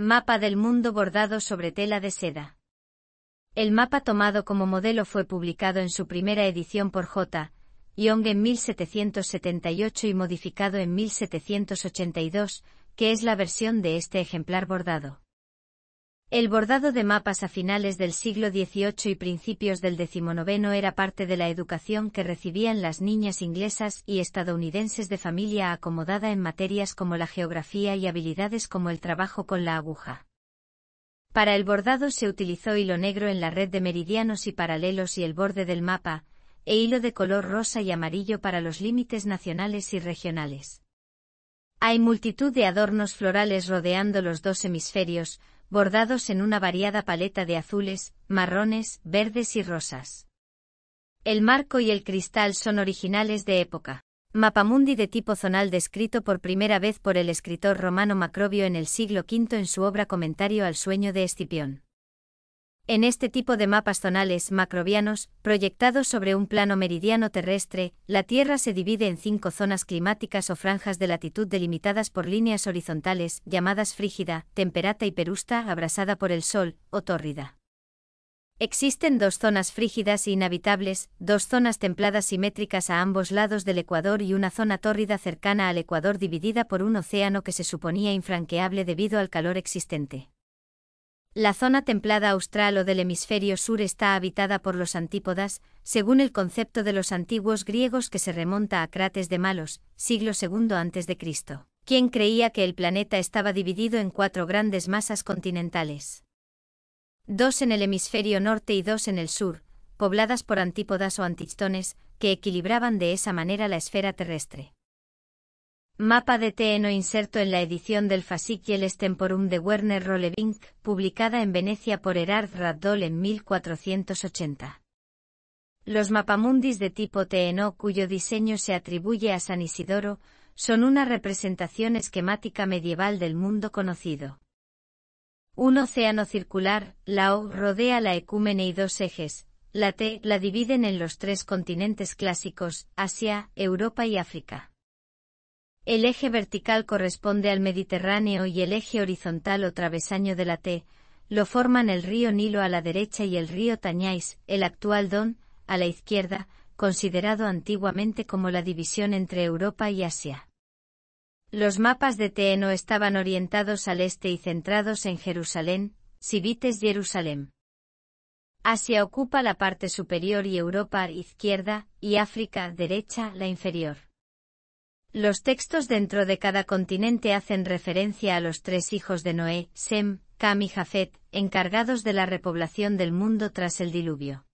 Mapa del mundo bordado sobre tela de seda. El mapa tomado como modelo fue publicado en su primera edición por J. Young en 1778 y modificado en 1782, que es la versión de este ejemplar bordado. El bordado de mapas a finales del siglo XVIII y principios del XIX era parte de la educación que recibían las niñas inglesas y estadounidenses de familia acomodada en materias como la geografía y habilidades como el trabajo con la aguja. Para el bordado se utilizó hilo negro en la red de meridianos y paralelos y el borde del mapa, e hilo de color rosa y amarillo para los límites nacionales y regionales. Hay multitud de adornos florales rodeando los dos hemisferios, bordados en una variada paleta de azules, marrones, verdes y rosas. El marco y el cristal son originales de época. Mapamundi de tipo zonal descrito por primera vez por el escritor romano Macrobio en el siglo V en su obra Comentario al sueño de Escipión. En este tipo de mapas zonales macrobianos, proyectados sobre un plano meridiano terrestre, la Tierra se divide en cinco zonas climáticas o franjas de latitud delimitadas por líneas horizontales, llamadas frígida, temperata y perusta, abrasada por el Sol, o tórrida. Existen dos zonas frígidas e inhabitables, dos zonas templadas simétricas a ambos lados del Ecuador y una zona tórrida cercana al Ecuador dividida por un océano que se suponía infranqueable debido al calor existente. La zona templada austral o del hemisferio sur está habitada por los antípodas, según el concepto de los antiguos griegos que se remonta a Crates de Malos, siglo II a.C., quien creía que el planeta estaba dividido en cuatro grandes masas continentales. Dos en el hemisferio norte y dos en el sur, pobladas por antípodas o antistones, que equilibraban de esa manera la esfera terrestre. Mapa de TNO inserto en la edición del Fasciculus Estemporum de Werner Rollevink, publicada en Venecia por Erard Raddol en 1480. Los mapamundis de tipo TNO, cuyo diseño se atribuye a San Isidoro, son una representación esquemática medieval del mundo conocido. Un océano circular, la O, rodea la ecúmene y dos ejes, la T, la dividen en los tres continentes clásicos, Asia, Europa y África. El eje vertical corresponde al Mediterráneo y el eje horizontal o travesaño de la T, lo forman el río Nilo a la derecha y el río Tañáis, el actual Don, a la izquierda, considerado antiguamente como la división entre Europa y Asia. Los mapas de Teeno estaban orientados al este y centrados en Jerusalén, Sibites Jerusalén. Asia ocupa la parte superior y Europa izquierda, y África derecha la inferior. Los textos dentro de cada continente hacen referencia a los tres hijos de Noé, Sem, Cam y Jafet, encargados de la repoblación del mundo tras el diluvio.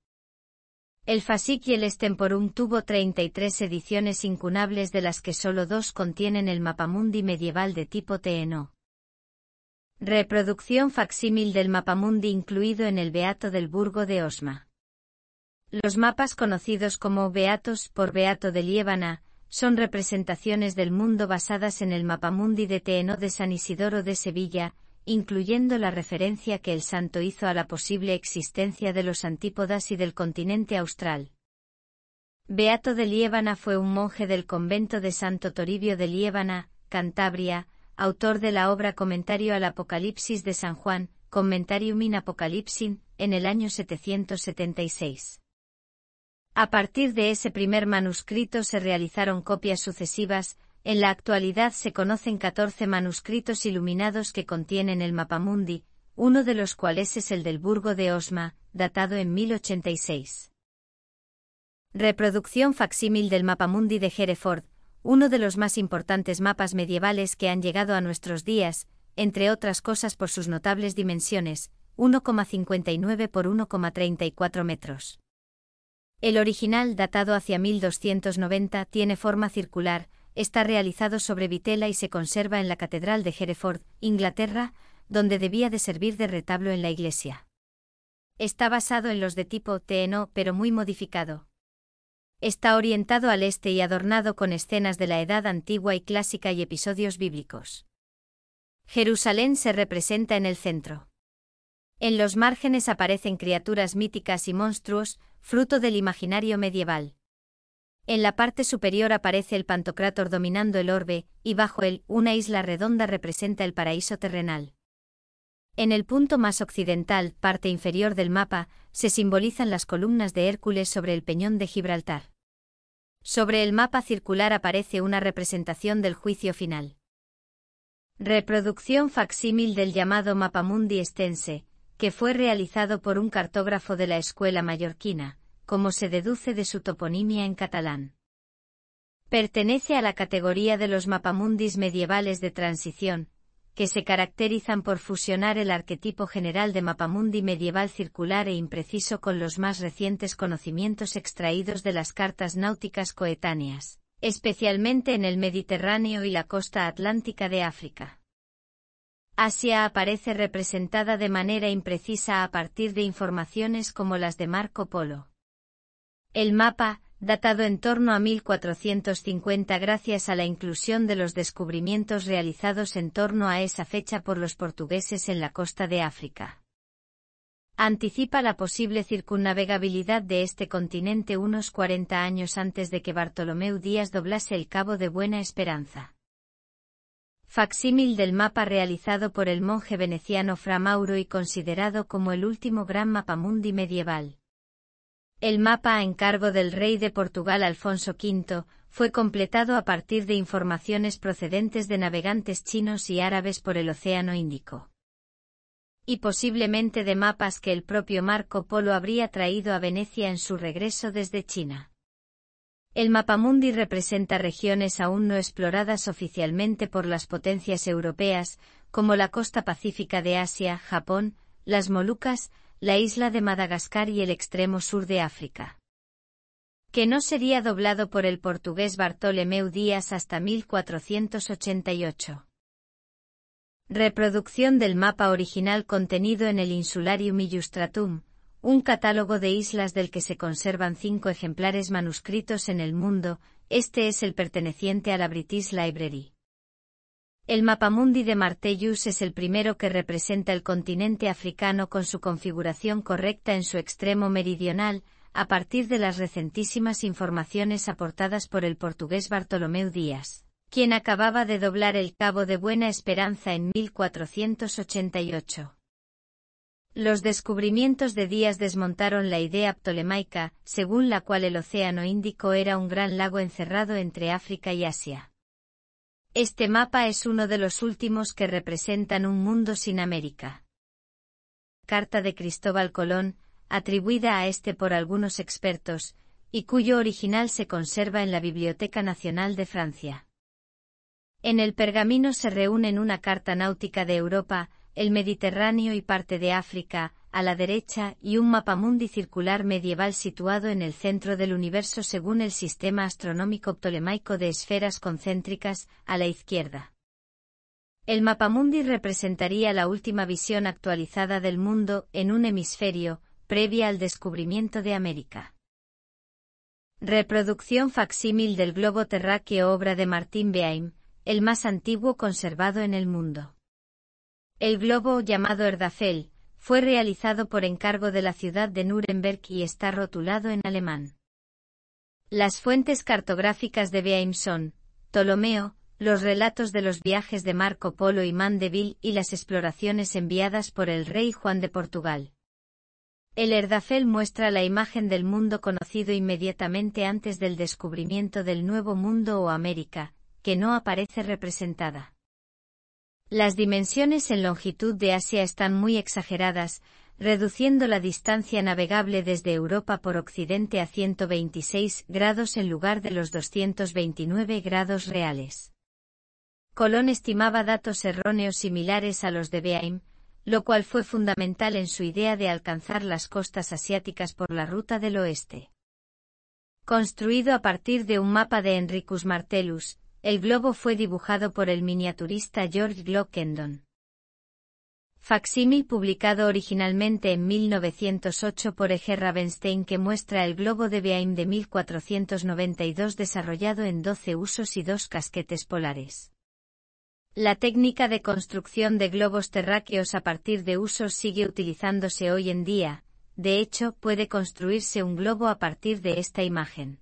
El Fasik y el Estemporum tuvo 33 ediciones incunables de las que solo dos contienen el mapamundi medieval de tipo TNO. Reproducción facsímil del mapamundi incluido en el Beato del Burgo de Osma. Los mapas conocidos como Beatos por Beato de Liébana, son representaciones del mundo basadas en el mapamundi de Teeno de San Isidoro de Sevilla, incluyendo la referencia que el santo hizo a la posible existencia de los antípodas y del continente austral. Beato de Liébana fue un monje del convento de Santo Toribio de Liébana, Cantabria, autor de la obra Comentario al Apocalipsis de San Juan, Commentarium in Apocalipsin, en el año 776. A partir de ese primer manuscrito se realizaron copias sucesivas, en la actualidad se conocen 14 manuscritos iluminados que contienen el mapamundi, uno de los cuales es el del Burgo de Osma, datado en 1086. Reproducción facsímil del mapamundi de Hereford, uno de los más importantes mapas medievales que han llegado a nuestros días, entre otras cosas por sus notables dimensiones, 1,59 por 1,34 metros. El original, datado hacia 1290, tiene forma circular, está realizado sobre vitela y se conserva en la Catedral de Hereford, Inglaterra, donde debía de servir de retablo en la iglesia. Está basado en los de tipo TNO pero muy modificado. Está orientado al este y adornado con escenas de la Edad Antigua y Clásica y episodios bíblicos. Jerusalén se representa en el centro. En los márgenes aparecen criaturas míticas y monstruos, fruto del imaginario medieval. En la parte superior aparece el Pantocrátor dominando el orbe, y bajo él una isla redonda representa el paraíso terrenal. En el punto más occidental, parte inferior del mapa, se simbolizan las columnas de Hércules sobre el peñón de Gibraltar. Sobre el mapa circular aparece una representación del juicio final. Reproducción facsímil del llamado Mapamundi Estense, que fue realizado por un cartógrafo de la escuela mallorquina, como se deduce de su toponimia en catalán. Pertenece a la categoría de los mapamundis medievales de transición, que se caracterizan por fusionar el arquetipo general de mapamundi medieval circular e impreciso con los más recientes conocimientos extraídos de las cartas náuticas coetáneas, especialmente en el Mediterráneo y la costa atlántica de África. Asia aparece representada de manera imprecisa a partir de informaciones como las de Marco Polo. El mapa, datado en torno a 1450 gracias a la inclusión de los descubrimientos realizados en torno a esa fecha por los portugueses en la costa de África. Anticipa la posible circunnavegabilidad de este continente unos 40 años antes de que Bartolomeu Díaz doblase el Cabo de Buena Esperanza. Facsímil del mapa realizado por el monje veneciano Fra Mauro y considerado como el último gran mapamundi medieval. El mapa a encargo del rey de Portugal Alfonso V fue completado a partir de informaciones procedentes de navegantes chinos y árabes por el Océano Índico. Y posiblemente de mapas que el propio Marco Polo habría traído a Venecia en su regreso desde China. El mapamundi representa regiones aún no exploradas oficialmente por las potencias europeas, como la costa pacífica de Asia, Japón, las Molucas, la isla de Madagascar y el extremo sur de África. Que no sería doblado por el portugués Bartolomeu Díaz hasta 1488. Reproducción del mapa original contenido en el Insularium Illustratum, un catálogo de islas del que se conservan cinco ejemplares manuscritos en el mundo, este es el perteneciente a la British Library. El mapamundi de Martellus es el primero que representa el continente africano con su configuración correcta en su extremo meridional, a partir de las recentísimas informaciones aportadas por el portugués Bartolomeu Díaz, quien acababa de doblar el Cabo de Buena Esperanza en 1488. Los descubrimientos de Díaz desmontaron la idea ptolemaica, según la cual el Océano Índico era un gran lago encerrado entre África y Asia. Este mapa es uno de los últimos que representan un mundo sin América. Carta de Cristóbal Colón, atribuida a este por algunos expertos, y cuyo original se conserva en la Biblioteca Nacional de Francia. En el pergamino se reúnen una carta náutica de Europa, el Mediterráneo y parte de África, a la derecha, y un mapamundi circular medieval situado en el centro del universo según el sistema astronómico ptolemaico de esferas concéntricas, a la izquierda. El mapamundi representaría la última visión actualizada del mundo en un hemisferio, previa al descubrimiento de América. Reproducción facsímil del globo terráqueo obra de Martín Behaim, el más antiguo conservado en el mundo. El globo llamado Erdafel fue realizado por encargo de la ciudad de Nuremberg y está rotulado en alemán. Las fuentes cartográficas de Beheim son Ptolomeo, los relatos de los viajes de Marco Polo y Mandeville y las exploraciones enviadas por el rey Juan de Portugal. El Erdafel muestra la imagen del mundo conocido inmediatamente antes del descubrimiento del Nuevo Mundo o América, que no aparece representada. Las dimensiones en longitud de Asia están muy exageradas, reduciendo la distancia navegable desde Europa por Occidente a 126 grados en lugar de los 229 grados reales. Colón estimaba datos erróneos similares a los de Behaim, lo cual fue fundamental en su idea de alcanzar las costas asiáticas por la ruta del oeste. Construido a partir de un mapa de Enricus Martellus, el globo fue dibujado por el miniaturista George Glockendon. Facsímil publicado originalmente en 1908 por E.G. Ravenstein que muestra el globo de Beheim de 1492 desarrollado en 12 usos y dos casquetes polares. La técnica de construcción de globos terráqueos a partir de usos sigue utilizándose hoy en día, de hecho puede construirse un globo a partir de esta imagen.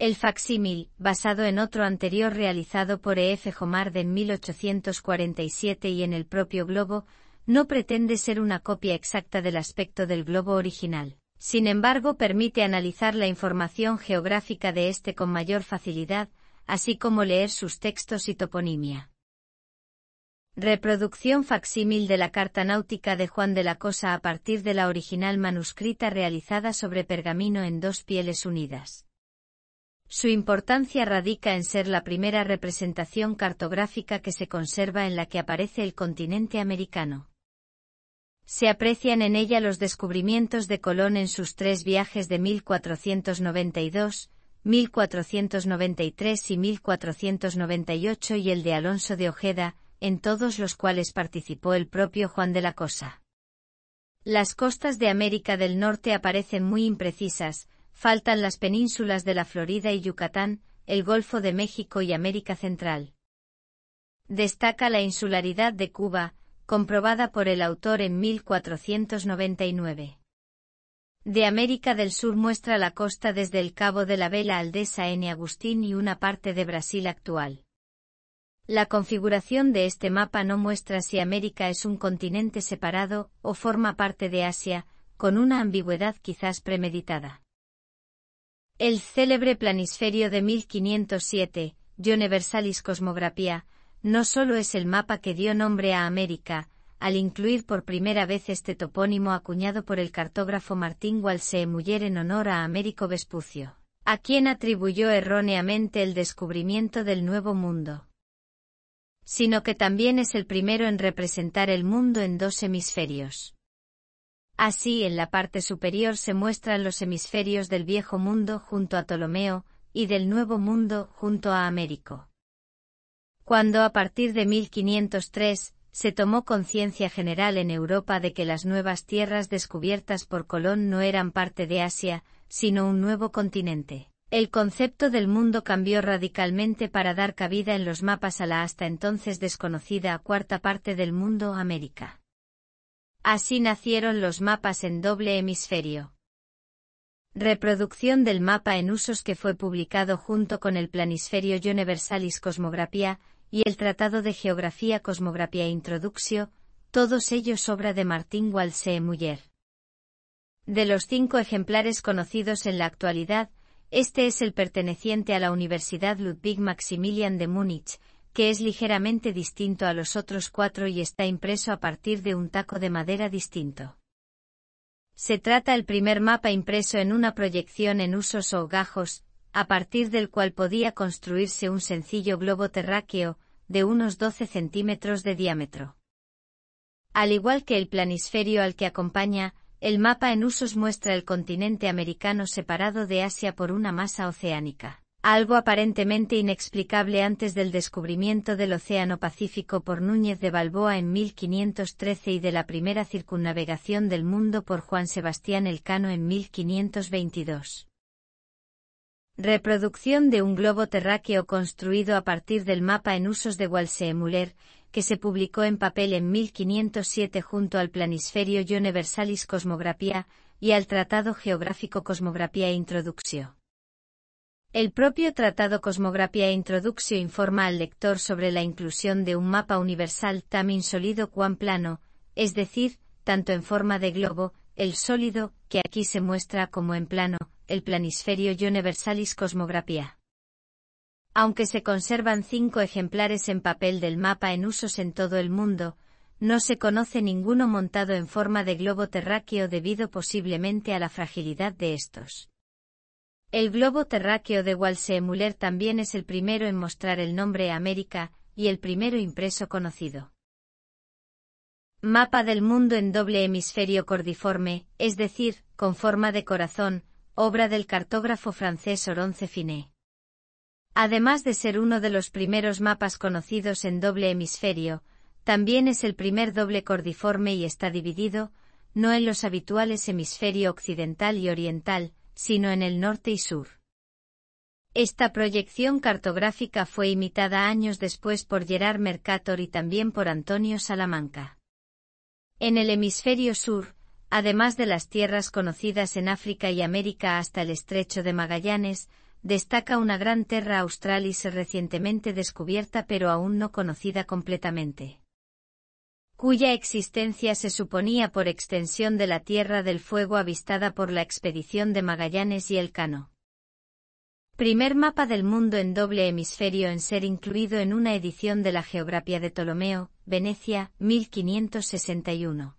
El facsímil, basado en otro anterior realizado por E. F. Homard en 1847 y en el propio globo, no pretende ser una copia exacta del aspecto del globo original. Sin embargo, permite analizar la información geográfica de este con mayor facilidad, así como leer sus textos y toponimia. Reproducción facsímil de la Carta Náutica de Juan de la Cosa a partir de la original manuscrita realizada sobre pergamino en dos pieles unidas. Su importancia radica en ser la primera representación cartográfica que se conserva en la que aparece el continente americano. Se aprecian en ella los descubrimientos de Colón en sus tres viajes de 1492, 1493 y 1498 y el de Alonso de Ojeda, en todos los cuales participó el propio Juan de la Cosa. Las costas de América del Norte aparecen muy imprecisas, faltan las penínsulas de la Florida y Yucatán, el Golfo de México y América Central. Destaca la insularidad de Cuba, comprobada por el autor en 1499. De América del Sur muestra la costa desde el Cabo de la Vela al Desa N. Agustín y una parte de Brasil actual. La configuración de este mapa no muestra si América es un continente separado o forma parte de Asia, con una ambigüedad quizás premeditada. El célebre planisferio de 1507, Universalis Cosmographia, no solo es el mapa que dio nombre a América, al incluir por primera vez este topónimo acuñado por el cartógrafo Martín Walsee en honor a Américo Vespucio, a quien atribuyó erróneamente el descubrimiento del Nuevo Mundo, sino que también es el primero en representar el mundo en dos hemisferios. Así en la parte superior se muestran los hemisferios del Viejo Mundo junto a Ptolomeo y del Nuevo Mundo junto a Américo. Cuando a partir de 1503 se tomó conciencia general en Europa de que las nuevas tierras descubiertas por Colón no eran parte de Asia, sino un nuevo continente. El concepto del mundo cambió radicalmente para dar cabida en los mapas a la hasta entonces desconocida cuarta parte del mundo América. Así nacieron los mapas en doble hemisferio. Reproducción del mapa en usos que fue publicado junto con el Planisferio Universalis Cosmographia y el Tratado de Geografía Cosmographia Introductio, todos ellos obra de Martín Walsee Muller. De los cinco ejemplares conocidos en la actualidad, este es el perteneciente a la Universidad Ludwig Maximilian de Múnich, que es ligeramente distinto a los otros cuatro y está impreso a partir de un taco de madera distinto. Se trata el primer mapa impreso en una proyección en usos o gajos, a partir del cual podía construirse un sencillo globo terráqueo, de unos 12 centímetros de diámetro. Al igual que el planisferio al que acompaña, el mapa en usos muestra el continente americano separado de Asia por una masa oceánica algo aparentemente inexplicable antes del descubrimiento del Océano Pacífico por Núñez de Balboa en 1513 y de la primera circunnavegación del mundo por Juan Sebastián Elcano en 1522. Reproducción de un globo terráqueo construido a partir del mapa en usos de walse que se publicó en papel en 1507 junto al Planisferio Universalis Cosmografía y al Tratado Geográfico Cosmografía e Introducción. El propio tratado Cosmografía e Introductio informa al lector sobre la inclusión de un mapa universal tan insólido cuan plano, es decir, tanto en forma de globo, el sólido, que aquí se muestra como en plano, el planisferio universalis cosmografía. Aunque se conservan cinco ejemplares en papel del mapa en usos en todo el mundo, no se conoce ninguno montado en forma de globo terráqueo debido posiblemente a la fragilidad de estos. El globo terráqueo de walse Muller también es el primero en mostrar el nombre América, y el primero impreso conocido. Mapa del mundo en doble hemisferio cordiforme, es decir, con forma de corazón, obra del cartógrafo francés Oronce Finé. Además de ser uno de los primeros mapas conocidos en doble hemisferio, también es el primer doble cordiforme y está dividido, no en los habituales hemisferio occidental y oriental, sino en el norte y sur. Esta proyección cartográfica fue imitada años después por Gerard Mercator y también por Antonio Salamanca. En el hemisferio sur, además de las tierras conocidas en África y América hasta el estrecho de Magallanes, destaca una gran terra australis recientemente descubierta pero aún no conocida completamente cuya existencia se suponía por extensión de la Tierra del Fuego avistada por la expedición de Magallanes y Elcano. Primer mapa del mundo en doble hemisferio en ser incluido en una edición de la Geografía de Ptolomeo, Venecia, 1561.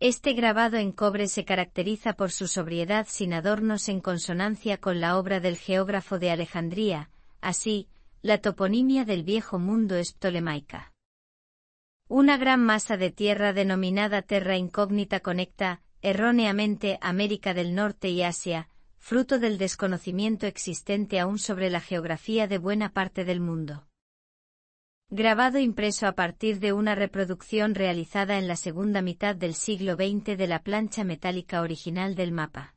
Este grabado en cobre se caracteriza por su sobriedad sin adornos en consonancia con la obra del geógrafo de Alejandría, así, la toponimia del viejo mundo es ptolemaica. Una gran masa de tierra denominada Terra Incógnita conecta, erróneamente, América del Norte y Asia, fruto del desconocimiento existente aún sobre la geografía de buena parte del mundo. Grabado impreso a partir de una reproducción realizada en la segunda mitad del siglo XX de la plancha metálica original del mapa.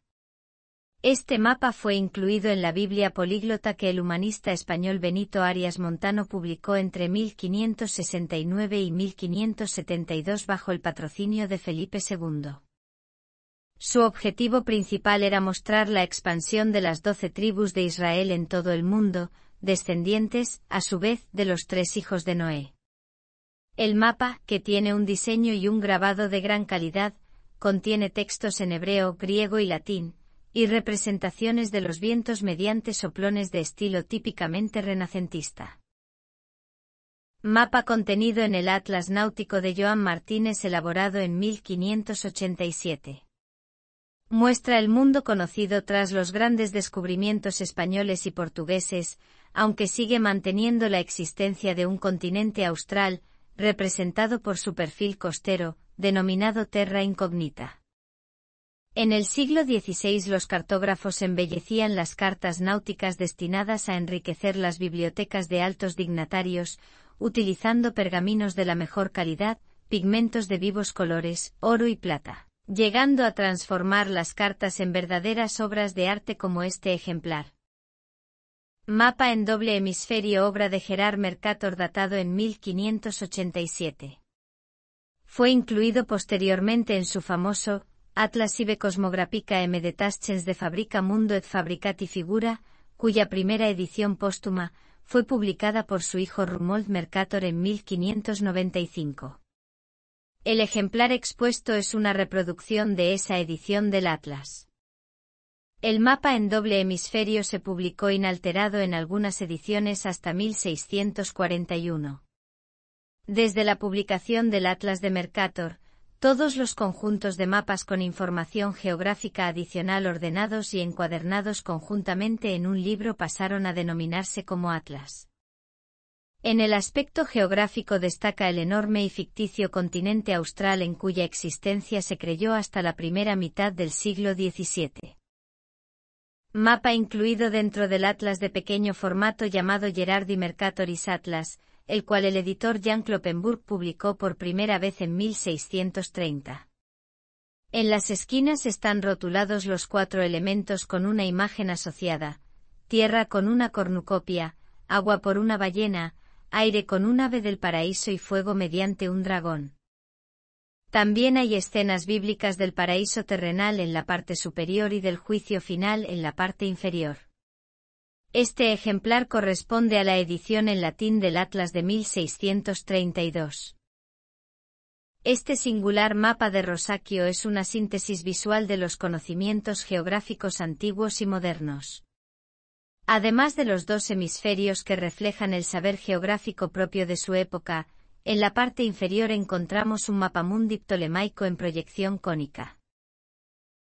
Este mapa fue incluido en la Biblia políglota que el humanista español Benito Arias Montano publicó entre 1569 y 1572 bajo el patrocinio de Felipe II. Su objetivo principal era mostrar la expansión de las doce tribus de Israel en todo el mundo, descendientes, a su vez, de los tres hijos de Noé. El mapa, que tiene un diseño y un grabado de gran calidad, contiene textos en hebreo, griego y latín, y representaciones de los vientos mediante soplones de estilo típicamente renacentista. Mapa contenido en el Atlas Náutico de Joan Martínez elaborado en 1587. Muestra el mundo conocido tras los grandes descubrimientos españoles y portugueses, aunque sigue manteniendo la existencia de un continente austral, representado por su perfil costero, denominado Terra Incognita. En el siglo XVI los cartógrafos embellecían las cartas náuticas destinadas a enriquecer las bibliotecas de altos dignatarios, utilizando pergaminos de la mejor calidad, pigmentos de vivos colores, oro y plata, llegando a transformar las cartas en verdaderas obras de arte como este ejemplar. Mapa en doble hemisferio obra de Gerard Mercator datado en 1587. Fue incluido posteriormente en su famoso Atlas Ibe Cosmográfica M. de Tasches de Fabrica Mundo et Fabricati Figura, cuya primera edición póstuma fue publicada por su hijo Rumold Mercator en 1595. El ejemplar expuesto es una reproducción de esa edición del Atlas. El mapa en doble hemisferio se publicó inalterado en algunas ediciones hasta 1641. Desde la publicación del Atlas de Mercator, todos los conjuntos de mapas con información geográfica adicional ordenados y encuadernados conjuntamente en un libro pasaron a denominarse como atlas. En el aspecto geográfico destaca el enorme y ficticio continente austral en cuya existencia se creyó hasta la primera mitad del siglo XVII. Mapa incluido dentro del atlas de pequeño formato llamado Gerardi Mercatoris Atlas, el cual el editor Jan Kloppenburg publicó por primera vez en 1630. En las esquinas están rotulados los cuatro elementos con una imagen asociada, tierra con una cornucopia, agua por una ballena, aire con un ave del paraíso y fuego mediante un dragón. También hay escenas bíblicas del paraíso terrenal en la parte superior y del juicio final en la parte inferior. Este ejemplar corresponde a la edición en latín del Atlas de 1632. Este singular mapa de Rosaquio es una síntesis visual de los conocimientos geográficos antiguos y modernos. Además de los dos hemisferios que reflejan el saber geográfico propio de su época, en la parte inferior encontramos un mapamundi ptolemaico en proyección cónica.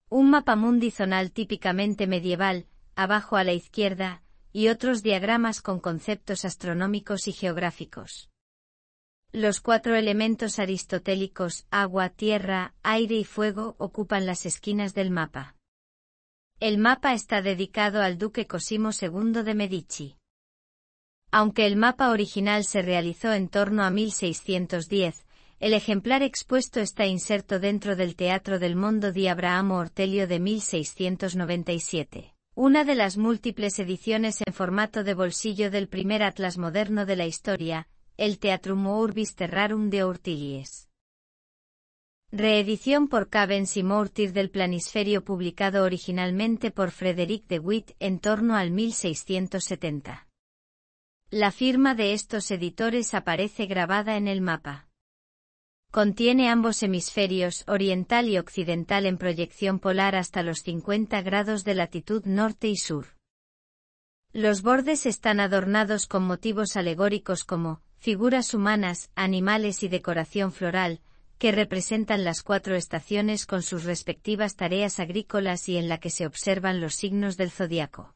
Un mapamundi zonal típicamente medieval, abajo a la izquierda, y otros diagramas con conceptos astronómicos y geográficos. Los cuatro elementos aristotélicos, agua, tierra, aire y fuego, ocupan las esquinas del mapa. El mapa está dedicado al duque Cosimo II de Medici. Aunque el mapa original se realizó en torno a 1610, el ejemplar expuesto está inserto dentro del Teatro del Mundo de Abrahamo Ortelio de 1697. Una de las múltiples ediciones en formato de bolsillo del primer atlas moderno de la historia, el Teatrum Urbis Terrarum de Ortigies. Reedición por Cabens y Mortir del planisferio publicado originalmente por Frederick de Witt en torno al 1670. La firma de estos editores aparece grabada en el mapa. Contiene ambos hemisferios, oriental y occidental en proyección polar hasta los 50 grados de latitud norte y sur. Los bordes están adornados con motivos alegóricos como figuras humanas, animales y decoración floral, que representan las cuatro estaciones con sus respectivas tareas agrícolas y en la que se observan los signos del zodiaco.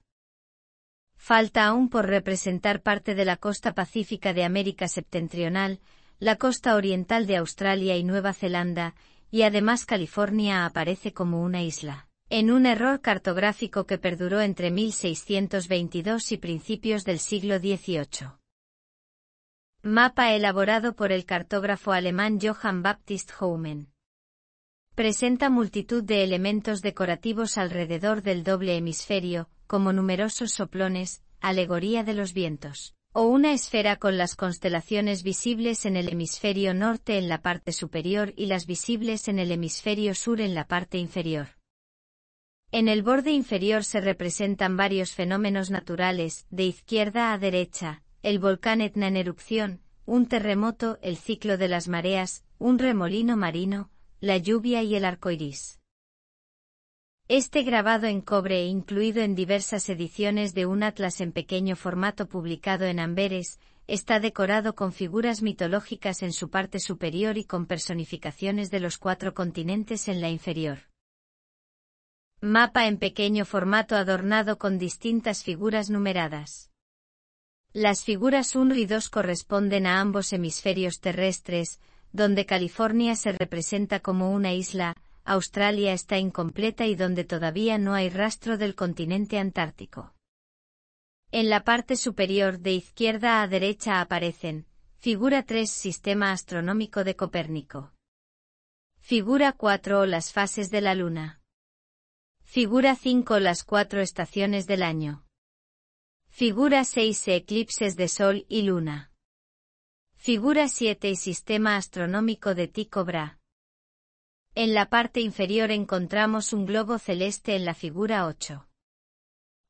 Falta aún por representar parte de la costa pacífica de América septentrional, la costa oriental de Australia y Nueva Zelanda, y además California aparece como una isla. En un error cartográfico que perduró entre 1622 y principios del siglo XVIII. Mapa elaborado por el cartógrafo alemán Johann Baptist Hohmann. Presenta multitud de elementos decorativos alrededor del doble hemisferio, como numerosos soplones, alegoría de los vientos o una esfera con las constelaciones visibles en el hemisferio norte en la parte superior y las visibles en el hemisferio sur en la parte inferior. En el borde inferior se representan varios fenómenos naturales, de izquierda a derecha, el volcán Etna en erupción, un terremoto, el ciclo de las mareas, un remolino marino, la lluvia y el arco iris. Este grabado en cobre e incluido en diversas ediciones de un atlas en pequeño formato publicado en Amberes, está decorado con figuras mitológicas en su parte superior y con personificaciones de los cuatro continentes en la inferior. Mapa en pequeño formato adornado con distintas figuras numeradas. Las figuras 1 y 2 corresponden a ambos hemisferios terrestres, donde California se representa como una isla, Australia está incompleta y donde todavía no hay rastro del continente antártico. En la parte superior de izquierda a derecha aparecen, figura 3 Sistema astronómico de Copérnico. Figura 4 las fases de la Luna. Figura 5 las cuatro estaciones del año. Figura 6 eclipses de Sol y Luna. Figura 7 Sistema astronómico de Tycho Brahe. En la parte inferior encontramos un globo celeste en la figura 8.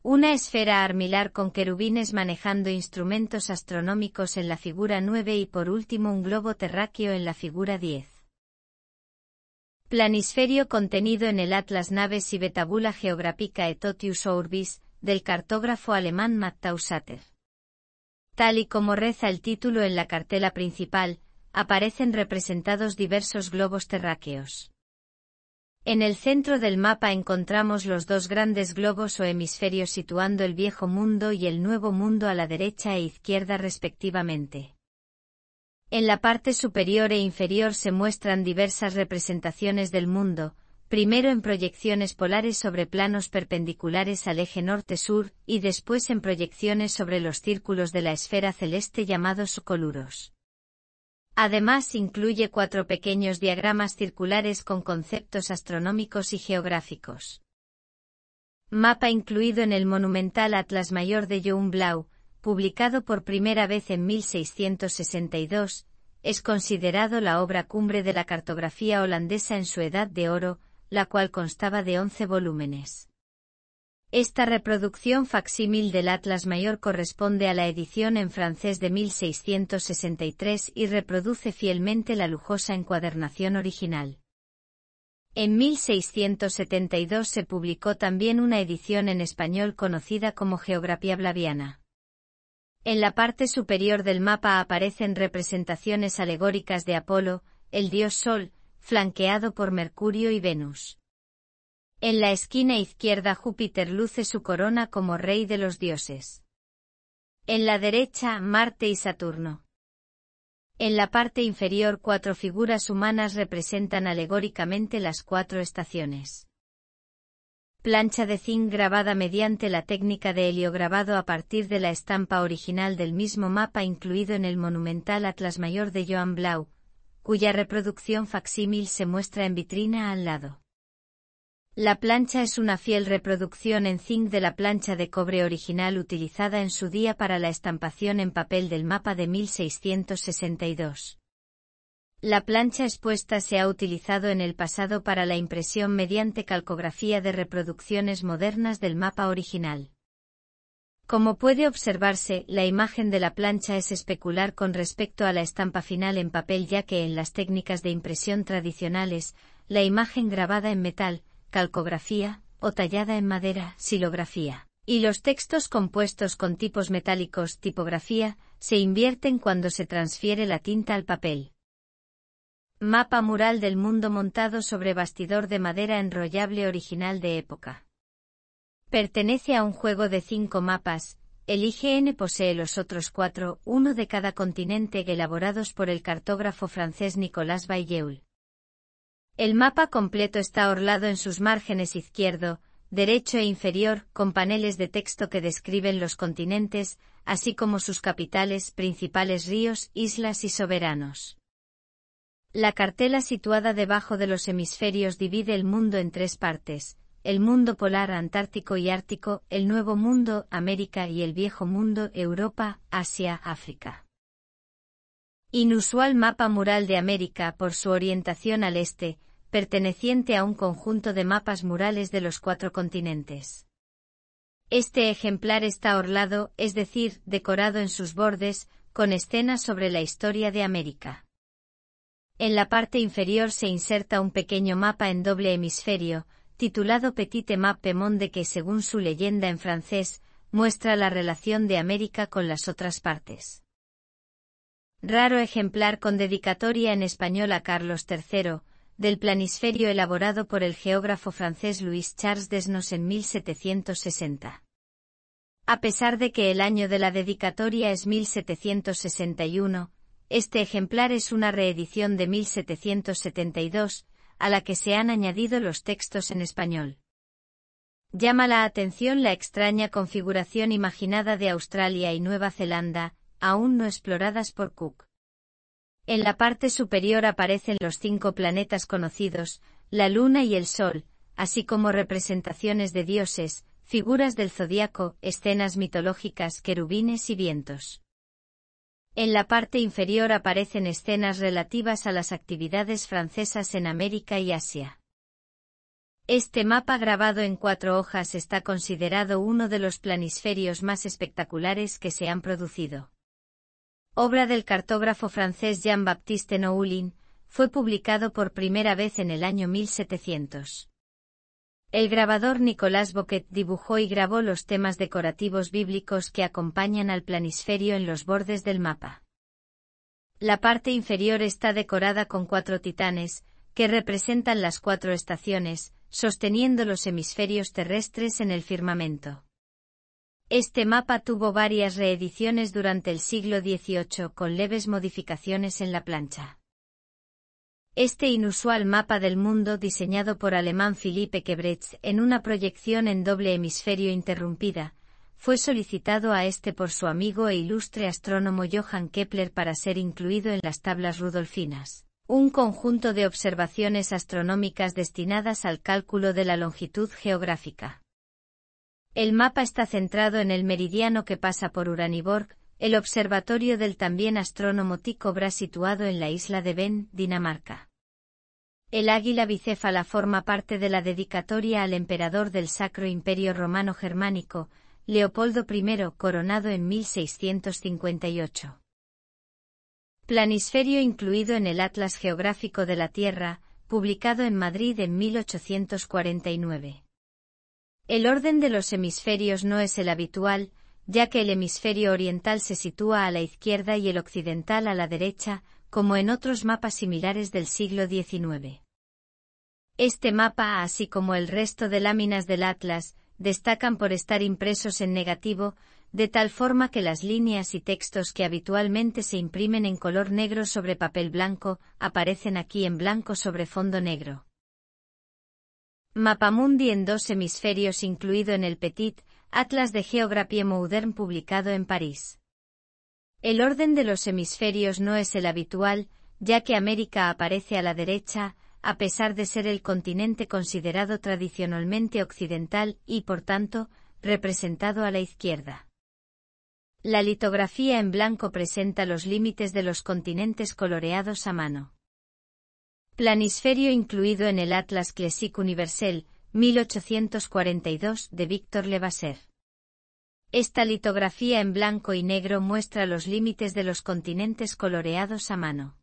Una esfera armilar con querubines manejando instrumentos astronómicos en la figura 9 y por último un globo terráqueo en la figura 10. Planisferio contenido en el Atlas Naves y Betabula Geographica Etotius Orbis, del cartógrafo alemán Satter. Tal y como reza el título en la cartela principal, aparecen representados diversos globos terráqueos. En el centro del mapa encontramos los dos grandes globos o hemisferios situando el viejo mundo y el nuevo mundo a la derecha e izquierda respectivamente. En la parte superior e inferior se muestran diversas representaciones del mundo, primero en proyecciones polares sobre planos perpendiculares al eje norte-sur, y después en proyecciones sobre los círculos de la esfera celeste llamados coluros. Además incluye cuatro pequeños diagramas circulares con conceptos astronómicos y geográficos. Mapa incluido en el monumental Atlas Mayor de John Blau, publicado por primera vez en 1662, es considerado la obra cumbre de la cartografía holandesa en su edad de oro, la cual constaba de 11 volúmenes. Esta reproducción facsímil del Atlas Mayor corresponde a la edición en francés de 1663 y reproduce fielmente la lujosa encuadernación original. En 1672 se publicó también una edición en español conocida como Geografía Blaviana. En la parte superior del mapa aparecen representaciones alegóricas de Apolo, el dios Sol, flanqueado por Mercurio y Venus. En la esquina izquierda Júpiter luce su corona como rey de los dioses. En la derecha Marte y Saturno. En la parte inferior cuatro figuras humanas representan alegóricamente las cuatro estaciones. Plancha de zinc grabada mediante la técnica de heliograbado a partir de la estampa original del mismo mapa incluido en el monumental Atlas Mayor de Joan Blau, cuya reproducción facsímil se muestra en vitrina al lado. La plancha es una fiel reproducción en zinc de la plancha de cobre original utilizada en su día para la estampación en papel del mapa de 1662. La plancha expuesta se ha utilizado en el pasado para la impresión mediante calcografía de reproducciones modernas del mapa original. Como puede observarse, la imagen de la plancha es especular con respecto a la estampa final en papel ya que en las técnicas de impresión tradicionales, la imagen grabada en metal, calcografía, o tallada en madera, silografía. Y los textos compuestos con tipos metálicos, tipografía, se invierten cuando se transfiere la tinta al papel. Mapa mural del mundo montado sobre bastidor de madera enrollable original de época. Pertenece a un juego de cinco mapas, el IGN posee los otros cuatro, uno de cada continente elaborados por el cartógrafo francés Nicolas Bailleul. El mapa completo está orlado en sus márgenes izquierdo, derecho e inferior, con paneles de texto que describen los continentes, así como sus capitales, principales ríos, islas y soberanos. La cartela situada debajo de los hemisferios divide el mundo en tres partes, el mundo polar antártico y ártico, el Nuevo Mundo, América y el Viejo Mundo, Europa, Asia, África. Inusual mapa mural de América por su orientación al este, perteneciente a un conjunto de mapas murales de los cuatro continentes. Este ejemplar está orlado, es decir, decorado en sus bordes, con escenas sobre la historia de América. En la parte inferior se inserta un pequeño mapa en doble hemisferio, titulado Petite Map Monde que según su leyenda en francés, muestra la relación de América con las otras partes. Raro ejemplar con dedicatoria en español a Carlos III, del planisferio elaborado por el geógrafo francés Louis Charles Desnos en 1760. A pesar de que el año de la dedicatoria es 1761, este ejemplar es una reedición de 1772, a la que se han añadido los textos en español. Llama la atención la extraña configuración imaginada de Australia y Nueva Zelanda, aún no exploradas por Cook. En la parte superior aparecen los cinco planetas conocidos, la Luna y el Sol, así como representaciones de dioses, figuras del zodiaco, escenas mitológicas, querubines y vientos. En la parte inferior aparecen escenas relativas a las actividades francesas en América y Asia. Este mapa grabado en cuatro hojas está considerado uno de los planisferios más espectaculares que se han producido obra del cartógrafo francés Jean-Baptiste Noulin, fue publicado por primera vez en el año 1700. El grabador Nicolas Boquet dibujó y grabó los temas decorativos bíblicos que acompañan al planisferio en los bordes del mapa. La parte inferior está decorada con cuatro titanes, que representan las cuatro estaciones, sosteniendo los hemisferios terrestres en el firmamento. Este mapa tuvo varias reediciones durante el siglo XVIII con leves modificaciones en la plancha. Este inusual mapa del mundo diseñado por alemán Philippe Kebrecht en una proyección en doble hemisferio interrumpida, fue solicitado a este por su amigo e ilustre astrónomo Johann Kepler para ser incluido en las tablas rudolfinas, un conjunto de observaciones astronómicas destinadas al cálculo de la longitud geográfica. El mapa está centrado en el meridiano que pasa por Uraniborg, el observatorio del también astrónomo Tycho Brahe situado en la isla de Ben, Dinamarca. El águila bicéfala forma parte de la dedicatoria al emperador del Sacro Imperio Romano Germánico, Leopoldo I, coronado en 1658. Planisferio incluido en el Atlas Geográfico de la Tierra, publicado en Madrid en 1849. El orden de los hemisferios no es el habitual, ya que el hemisferio oriental se sitúa a la izquierda y el occidental a la derecha, como en otros mapas similares del siglo XIX. Este mapa, así como el resto de láminas del Atlas, destacan por estar impresos en negativo, de tal forma que las líneas y textos que habitualmente se imprimen en color negro sobre papel blanco, aparecen aquí en blanco sobre fondo negro. Mapamundi en dos hemisferios incluido en el Petit, Atlas de Geografía Moderne publicado en París. El orden de los hemisferios no es el habitual, ya que América aparece a la derecha, a pesar de ser el continente considerado tradicionalmente occidental y, por tanto, representado a la izquierda. La litografía en blanco presenta los límites de los continentes coloreados a mano. Planisferio incluido en el Atlas Classique Universal, 1842, de Víctor Levasseur. Esta litografía en blanco y negro muestra los límites de los continentes coloreados a mano.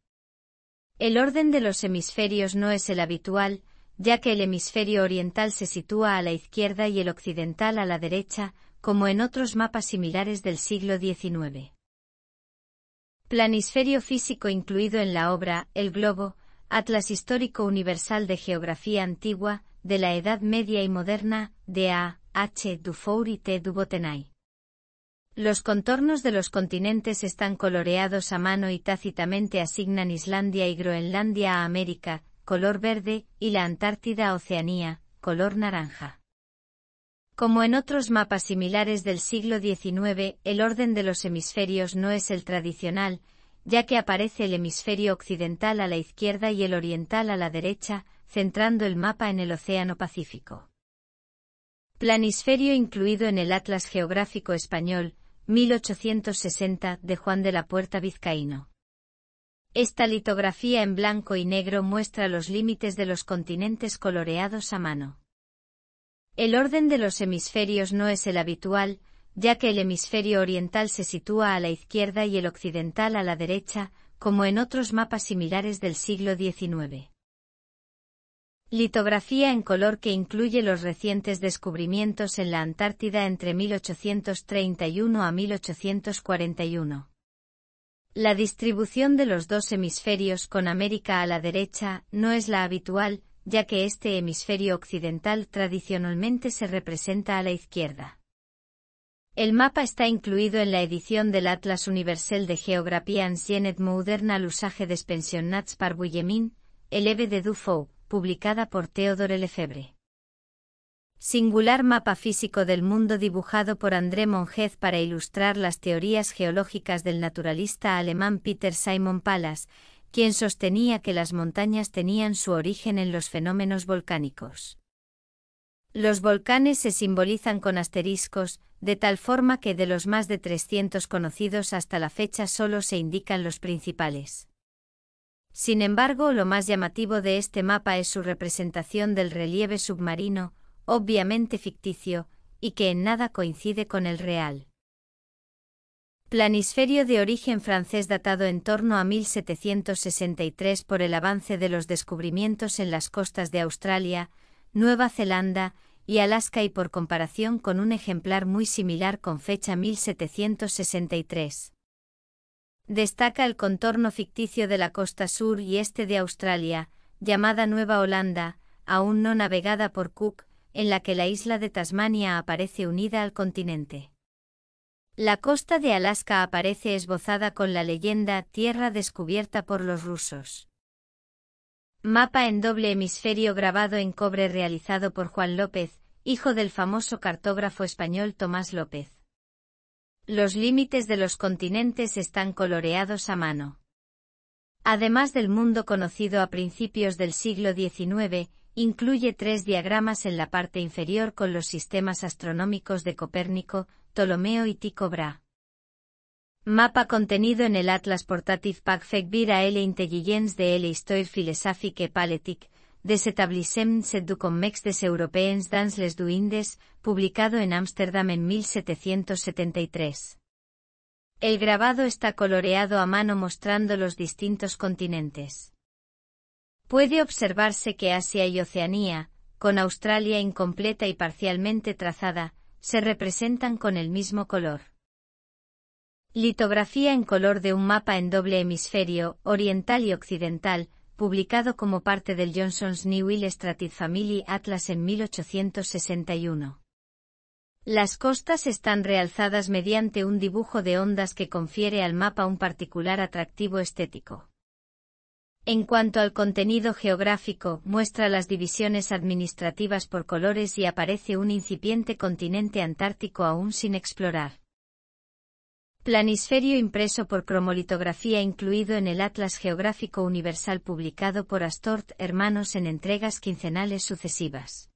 El orden de los hemisferios no es el habitual, ya que el hemisferio oriental se sitúa a la izquierda y el occidental a la derecha, como en otros mapas similares del siglo XIX. Planisferio físico incluido en la obra El globo, Atlas Histórico Universal de Geografía Antigua, de la Edad Media y Moderna, de A. H. Dufour y T. Dubotenay. Los contornos de los continentes están coloreados a mano y tácitamente asignan Islandia y Groenlandia a América, color verde, y la Antártida a Oceanía, color naranja. Como en otros mapas similares del siglo XIX, el orden de los hemisferios no es el tradicional, ya que aparece el hemisferio occidental a la izquierda y el oriental a la derecha, centrando el mapa en el Océano Pacífico. Planisferio incluido en el Atlas Geográfico Español, 1860, de Juan de la Puerta Vizcaíno. Esta litografía en blanco y negro muestra los límites de los continentes coloreados a mano. El orden de los hemisferios no es el habitual, ya que el hemisferio oriental se sitúa a la izquierda y el occidental a la derecha, como en otros mapas similares del siglo XIX. Litografía en color que incluye los recientes descubrimientos en la Antártida entre 1831 a 1841. La distribución de los dos hemisferios con América a la derecha no es la habitual, ya que este hemisferio occidental tradicionalmente se representa a la izquierda. El mapa está incluido en la edición del Atlas Universal de Geografía Ancienne et Moderna al Usage des pensionnats par Guillemin, Eleve de Dufour, publicada por Theodore Lefebvre. Singular mapa físico del mundo dibujado por André Monjez para ilustrar las teorías geológicas del naturalista alemán Peter Simon Pallas, quien sostenía que las montañas tenían su origen en los fenómenos volcánicos. Los volcanes se simbolizan con asteriscos, de tal forma que de los más de 300 conocidos hasta la fecha solo se indican los principales. Sin embargo, lo más llamativo de este mapa es su representación del relieve submarino, obviamente ficticio, y que en nada coincide con el real. Planisferio de origen francés datado en torno a 1763 por el avance de los descubrimientos en las costas de Australia, Nueva Zelanda y Alaska y por comparación con un ejemplar muy similar con fecha 1763. Destaca el contorno ficticio de la costa sur y este de Australia, llamada Nueva Holanda, aún no navegada por Cook, en la que la isla de Tasmania aparece unida al continente. La costa de Alaska aparece esbozada con la leyenda Tierra descubierta por los rusos. Mapa en doble hemisferio grabado en cobre realizado por Juan López, hijo del famoso cartógrafo español Tomás López. Los límites de los continentes están coloreados a mano. Además del mundo conocido a principios del siglo XIX, incluye tres diagramas en la parte inferior con los sistemas astronómicos de Copérnico, Ptolomeo y Tico Brahe. Mapa contenido en el Atlas Portativ Pack Vira L Intelligence de L Histoire Philosophique Paletic, des Etablissements du Comex des Européens dans les Duindes, publicado en Ámsterdam en 1773. El grabado está coloreado a mano mostrando los distintos continentes. Puede observarse que Asia y Oceanía, con Australia incompleta y parcialmente trazada, se representan con el mismo color. Litografía en color de un mapa en doble hemisferio, oriental y occidental, publicado como parte del Johnson's New Will Family Atlas en 1861. Las costas están realzadas mediante un dibujo de ondas que confiere al mapa un particular atractivo estético. En cuanto al contenido geográfico, muestra las divisiones administrativas por colores y aparece un incipiente continente antártico aún sin explorar. Planisferio impreso por cromolitografía incluido en el Atlas Geográfico Universal publicado por Astort Hermanos en entregas quincenales sucesivas.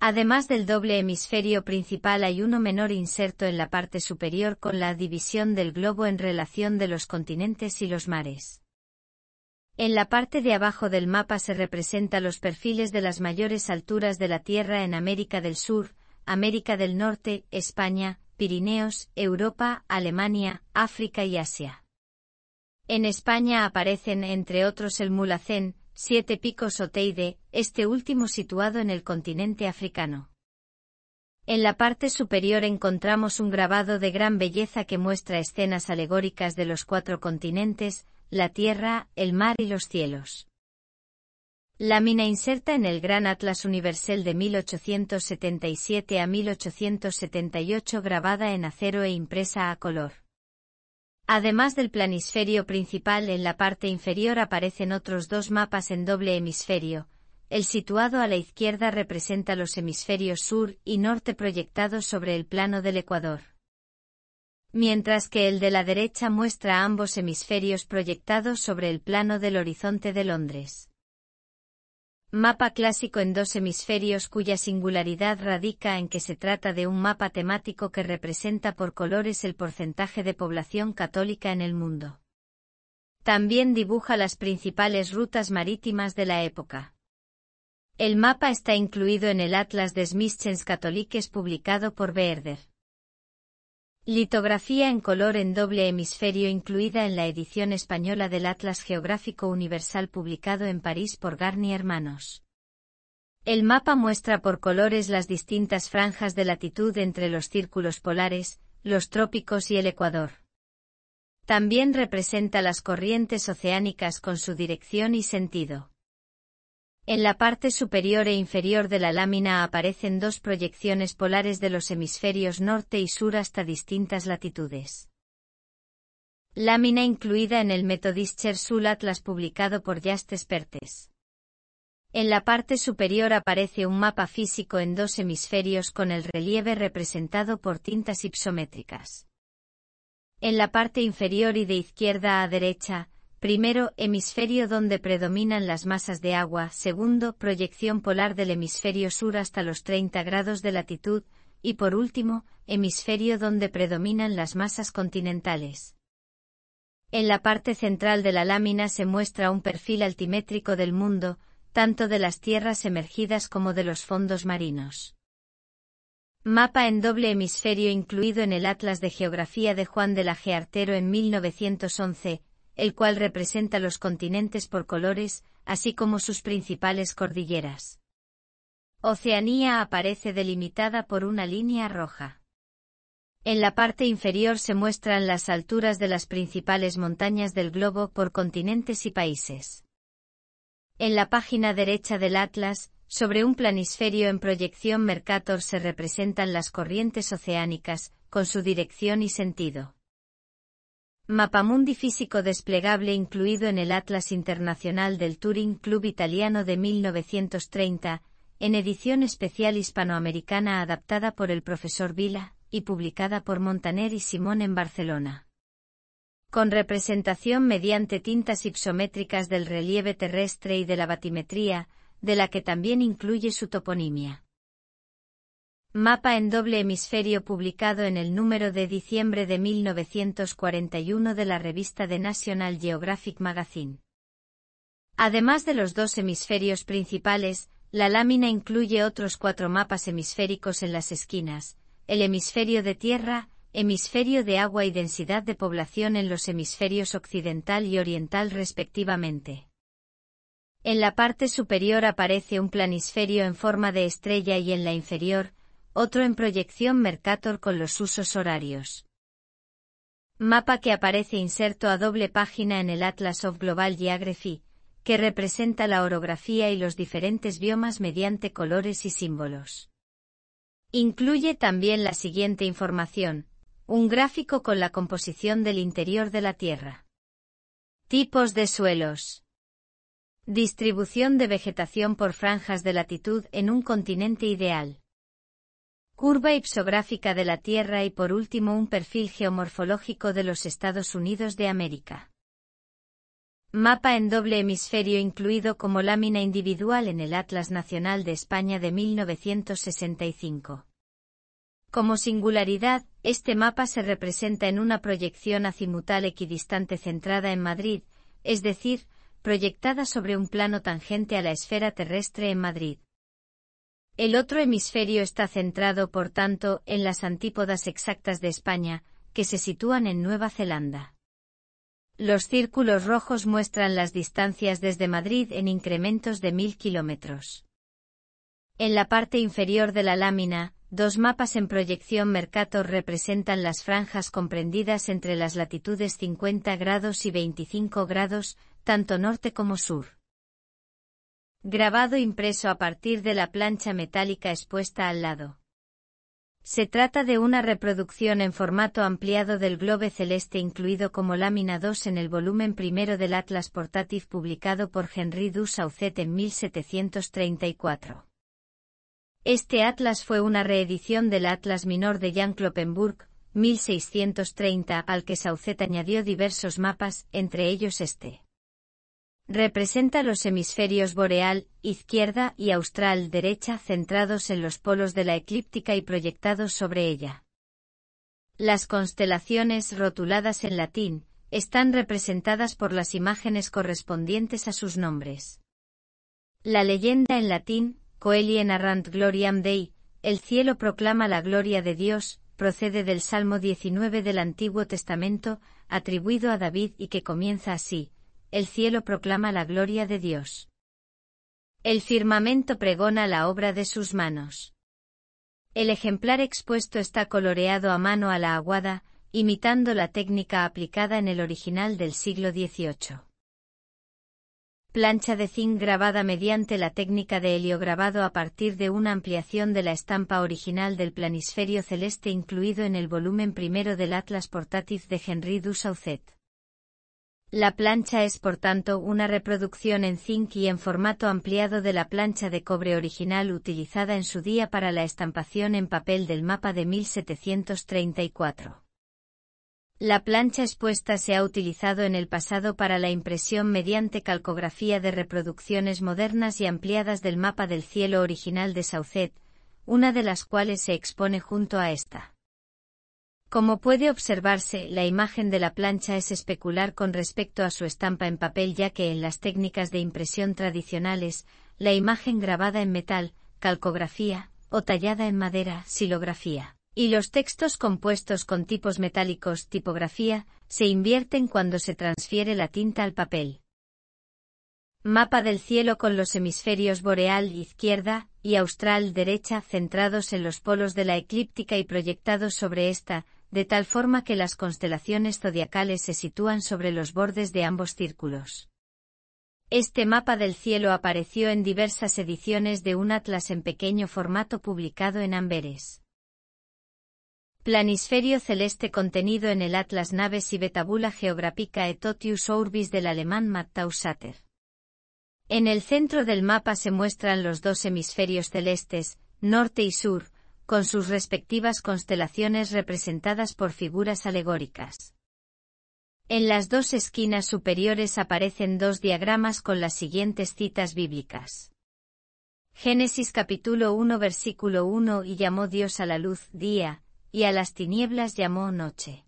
Además del doble hemisferio principal hay uno menor inserto en la parte superior con la división del globo en relación de los continentes y los mares. En la parte de abajo del mapa se representan los perfiles de las mayores alturas de la Tierra en América del Sur, América del Norte, España, Pirineos, Europa, Alemania, África y Asia. En España aparecen entre otros el Mulacén, Siete Picos o Teide, este último situado en el continente africano. En la parte superior encontramos un grabado de gran belleza que muestra escenas alegóricas de los cuatro continentes, la tierra, el mar y los cielos. Lámina inserta en el Gran Atlas Universal de 1877 a 1878 grabada en acero e impresa a color. Además del planisferio principal en la parte inferior aparecen otros dos mapas en doble hemisferio. El situado a la izquierda representa los hemisferios sur y norte proyectados sobre el plano del ecuador. Mientras que el de la derecha muestra ambos hemisferios proyectados sobre el plano del horizonte de Londres. Mapa clásico en dos hemisferios cuya singularidad radica en que se trata de un mapa temático que representa por colores el porcentaje de población católica en el mundo. También dibuja las principales rutas marítimas de la época. El mapa está incluido en el Atlas de Mischens Catholiques publicado por Werder. Litografía en color en doble hemisferio incluida en la edición española del Atlas Geográfico Universal publicado en París por Garnier Hermanos. El mapa muestra por colores las distintas franjas de latitud entre los círculos polares, los trópicos y el Ecuador. También representa las corrientes oceánicas con su dirección y sentido. En la parte superior e inferior de la lámina aparecen dos proyecciones polares de los hemisferios norte y sur hasta distintas latitudes. Lámina incluida en el Metodischer Atlas publicado por Jast Pertes. En la parte superior aparece un mapa físico en dos hemisferios con el relieve representado por tintas ipsométricas. En la parte inferior y de izquierda a derecha, Primero, hemisferio donde predominan las masas de agua. Segundo, proyección polar del hemisferio sur hasta los 30 grados de latitud. Y por último, hemisferio donde predominan las masas continentales. En la parte central de la lámina se muestra un perfil altimétrico del mundo, tanto de las tierras emergidas como de los fondos marinos. Mapa en doble hemisferio incluido en el Atlas de Geografía de Juan de la Geartero en 1911, el cual representa los continentes por colores, así como sus principales cordilleras. Oceanía aparece delimitada por una línea roja. En la parte inferior se muestran las alturas de las principales montañas del globo por continentes y países. En la página derecha del atlas, sobre un planisferio en proyección Mercator se representan las corrientes oceánicas, con su dirección y sentido. Mapamundi físico desplegable incluido en el Atlas Internacional del Touring Club Italiano de 1930, en edición especial hispanoamericana adaptada por el profesor Vila y publicada por Montaner y Simón en Barcelona. Con representación mediante tintas ipsométricas del relieve terrestre y de la batimetría, de la que también incluye su toponimia. Mapa en doble hemisferio publicado en el número de diciembre de 1941 de la revista de National Geographic Magazine. Además de los dos hemisferios principales, la lámina incluye otros cuatro mapas hemisféricos en las esquinas, el hemisferio de tierra, hemisferio de agua y densidad de población en los hemisferios occidental y oriental respectivamente. En la parte superior aparece un planisferio en forma de estrella y en la inferior, otro en proyección Mercator con los usos horarios. Mapa que aparece inserto a doble página en el Atlas of Global Geography, que representa la orografía y los diferentes biomas mediante colores y símbolos. Incluye también la siguiente información, un gráfico con la composición del interior de la Tierra. Tipos de suelos. Distribución de vegetación por franjas de latitud en un continente ideal curva ipsográfica de la Tierra y por último un perfil geomorfológico de los Estados Unidos de América. Mapa en doble hemisferio incluido como lámina individual en el Atlas Nacional de España de 1965. Como singularidad, este mapa se representa en una proyección acimutal equidistante centrada en Madrid, es decir, proyectada sobre un plano tangente a la esfera terrestre en Madrid. El otro hemisferio está centrado, por tanto, en las antípodas exactas de España, que se sitúan en Nueva Zelanda. Los círculos rojos muestran las distancias desde Madrid en incrementos de mil kilómetros. En la parte inferior de la lámina, dos mapas en proyección Mercator representan las franjas comprendidas entre las latitudes 50 grados y 25 grados, tanto norte como sur. Grabado e impreso a partir de la plancha metálica expuesta al lado. Se trata de una reproducción en formato ampliado del globe celeste incluido como lámina 2 en el volumen primero del Atlas Portatif publicado por Henry Du Saucet en 1734. Este atlas fue una reedición del Atlas Minor de Jan Kloppenburg, 1630, al que Saucet añadió diversos mapas, entre ellos este. Representa los hemisferios boreal, izquierda y austral derecha centrados en los polos de la eclíptica y proyectados sobre ella. Las constelaciones rotuladas en latín están representadas por las imágenes correspondientes a sus nombres. La leyenda en latín, Coelien arrant gloriam Dei, el cielo proclama la gloria de Dios, procede del Salmo 19 del Antiguo Testamento, atribuido a David y que comienza así, el cielo proclama la gloria de Dios. El firmamento pregona la obra de sus manos. El ejemplar expuesto está coloreado a mano a la aguada, imitando la técnica aplicada en el original del siglo XVIII. Plancha de zinc grabada mediante la técnica de heliograbado a partir de una ampliación de la estampa original del planisferio celeste incluido en el volumen primero del Atlas portátil de Henry Dussaucet. La plancha es por tanto una reproducción en zinc y en formato ampliado de la plancha de cobre original utilizada en su día para la estampación en papel del mapa de 1734. La plancha expuesta se ha utilizado en el pasado para la impresión mediante calcografía de reproducciones modernas y ampliadas del mapa del cielo original de Saucet, una de las cuales se expone junto a esta. Como puede observarse, la imagen de la plancha es especular con respecto a su estampa en papel ya que en las técnicas de impresión tradicionales, la imagen grabada en metal, calcografía, o tallada en madera, silografía, y los textos compuestos con tipos metálicos, tipografía, se invierten cuando se transfiere la tinta al papel. Mapa del cielo con los hemisferios boreal izquierda y austral derecha centrados en los polos de la eclíptica y proyectados sobre esta, de tal forma que las constelaciones zodiacales se sitúan sobre los bordes de ambos círculos. Este mapa del cielo apareció en diversas ediciones de un atlas en pequeño formato publicado en Amberes. Planisferio celeste contenido en el Atlas Naves y Betabula Geográfica Etotius Orbis del alemán Sater. En el centro del mapa se muestran los dos hemisferios celestes, norte y sur, con sus respectivas constelaciones representadas por figuras alegóricas. En las dos esquinas superiores aparecen dos diagramas con las siguientes citas bíblicas. Génesis capítulo 1 versículo 1 Y llamó Dios a la luz día, y a las tinieblas llamó noche.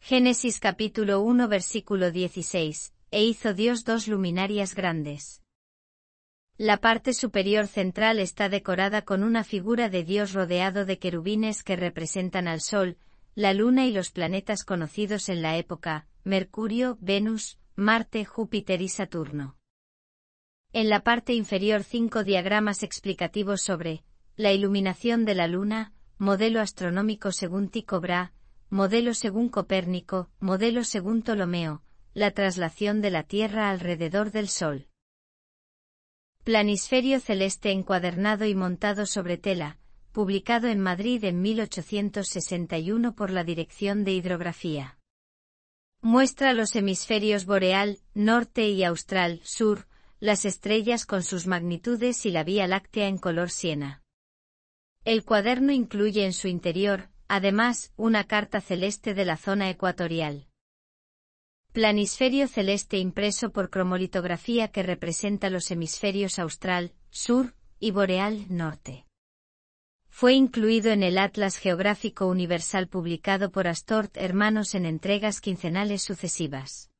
Génesis capítulo 1 versículo 16 E hizo Dios dos luminarias grandes. La parte superior central está decorada con una figura de Dios rodeado de querubines que representan al Sol, la Luna y los planetas conocidos en la época, Mercurio, Venus, Marte, Júpiter y Saturno. En la parte inferior cinco diagramas explicativos sobre la iluminación de la Luna, modelo astronómico según Tycho Brahe, modelo según Copérnico, modelo según Ptolomeo, la traslación de la Tierra alrededor del Sol. Planisferio celeste encuadernado y montado sobre tela, publicado en Madrid en 1861 por la Dirección de Hidrografía. Muestra los hemisferios boreal, norte y austral, sur, las estrellas con sus magnitudes y la Vía Láctea en color siena. El cuaderno incluye en su interior, además, una carta celeste de la zona ecuatorial. Planisferio celeste impreso por cromolitografía que representa los hemisferios austral, sur, y boreal, norte. Fue incluido en el Atlas Geográfico Universal publicado por Astort Hermanos en entregas quincenales sucesivas.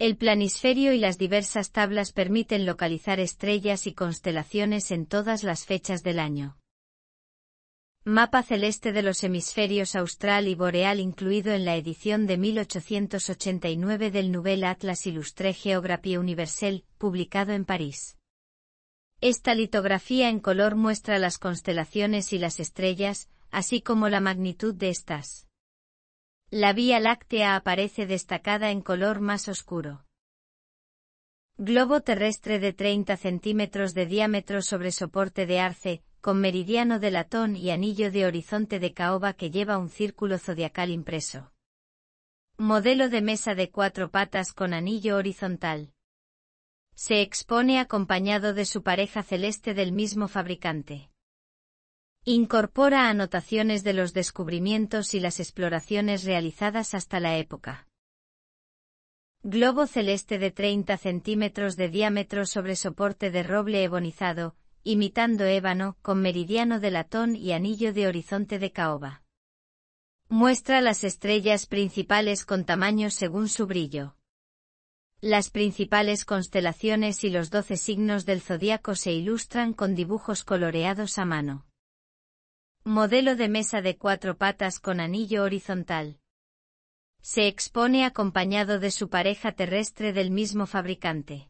El planisferio y las diversas tablas permiten localizar estrellas y constelaciones en todas las fechas del año. Mapa celeste de los hemisferios austral y boreal incluido en la edición de 1889 del Nouvel Atlas Illustré Géographie Universelle, publicado en París. Esta litografía en color muestra las constelaciones y las estrellas, así como la magnitud de estas. La Vía Láctea aparece destacada en color más oscuro. Globo terrestre de 30 centímetros de diámetro sobre soporte de arce, con meridiano de latón y anillo de horizonte de caoba que lleva un círculo zodiacal impreso. Modelo de mesa de cuatro patas con anillo horizontal. Se expone acompañado de su pareja celeste del mismo fabricante. Incorpora anotaciones de los descubrimientos y las exploraciones realizadas hasta la época. Globo celeste de 30 centímetros de diámetro sobre soporte de roble ebonizado, imitando ébano, con meridiano de latón y anillo de horizonte de caoba. Muestra las estrellas principales con tamaño según su brillo. Las principales constelaciones y los doce signos del zodiaco se ilustran con dibujos coloreados a mano. Modelo de mesa de cuatro patas con anillo horizontal. Se expone acompañado de su pareja terrestre del mismo fabricante.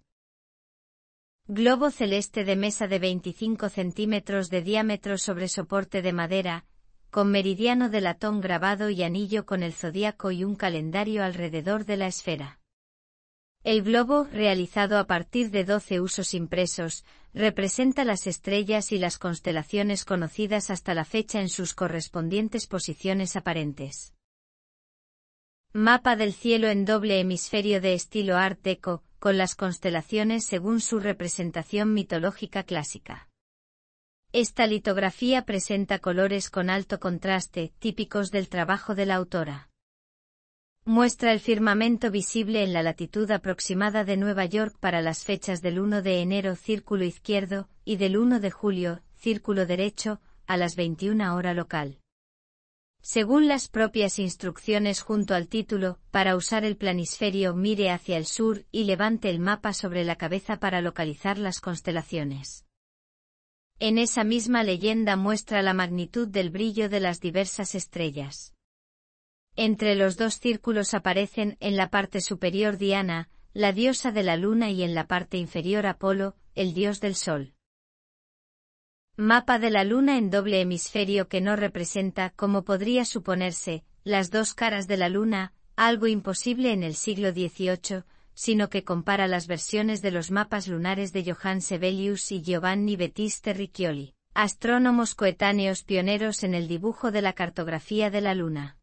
Globo celeste de mesa de 25 centímetros de diámetro sobre soporte de madera, con meridiano de latón grabado y anillo con el zodiaco y un calendario alrededor de la esfera. El globo, realizado a partir de 12 usos impresos, representa las estrellas y las constelaciones conocidas hasta la fecha en sus correspondientes posiciones aparentes. Mapa del cielo en doble hemisferio de estilo Art Deco, con las constelaciones según su representación mitológica clásica. Esta litografía presenta colores con alto contraste, típicos del trabajo de la autora. Muestra el firmamento visible en la latitud aproximada de Nueva York para las fechas del 1 de enero círculo izquierdo y del 1 de julio círculo derecho, a las 21 hora local. Según las propias instrucciones junto al título, para usar el planisferio mire hacia el sur y levante el mapa sobre la cabeza para localizar las constelaciones. En esa misma leyenda muestra la magnitud del brillo de las diversas estrellas. Entre los dos círculos aparecen en la parte superior Diana, la diosa de la luna y en la parte inferior Apolo, el dios del sol. Mapa de la Luna en doble hemisferio que no representa, como podría suponerse, las dos caras de la Luna, algo imposible en el siglo XVIII, sino que compara las versiones de los mapas lunares de Johann Sebelius y Giovanni Battista Riccioli, astrónomos coetáneos pioneros en el dibujo de la cartografía de la Luna.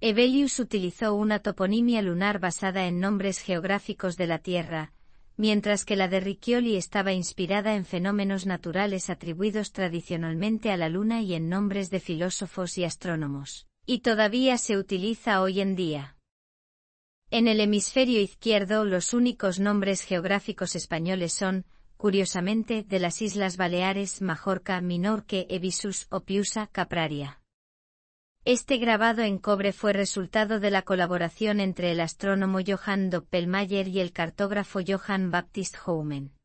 Evelius utilizó una toponimia lunar basada en nombres geográficos de la Tierra, mientras que la de Riccioli estaba inspirada en fenómenos naturales atribuidos tradicionalmente a la Luna y en nombres de filósofos y astrónomos, y todavía se utiliza hoy en día. En el hemisferio izquierdo los únicos nombres geográficos españoles son, curiosamente, de las Islas Baleares, Majorca, Minorque, Evisus o Capraria. Este grabado en cobre fue resultado de la colaboración entre el astrónomo Johann Doppelmayr y el cartógrafo Johann Baptist Houmen.